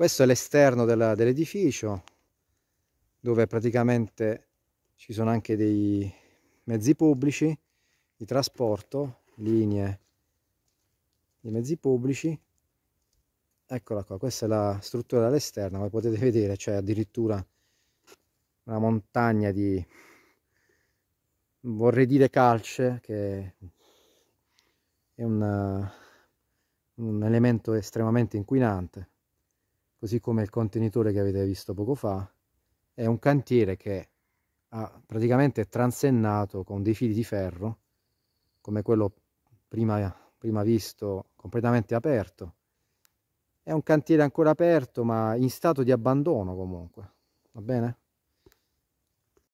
Questo è l'esterno dell'edificio dove praticamente ci sono anche dei mezzi pubblici di trasporto, linee di mezzi pubblici. Eccola qua, questa è la struttura dall'esterno, come potete vedere c'è addirittura una montagna di, vorrei dire calce, che è un, un elemento estremamente inquinante così come il contenitore che avete visto poco fa, è un cantiere che ha praticamente transennato con dei fili di ferro, come quello prima, prima visto completamente aperto. È un cantiere ancora aperto ma in stato di abbandono comunque, va bene?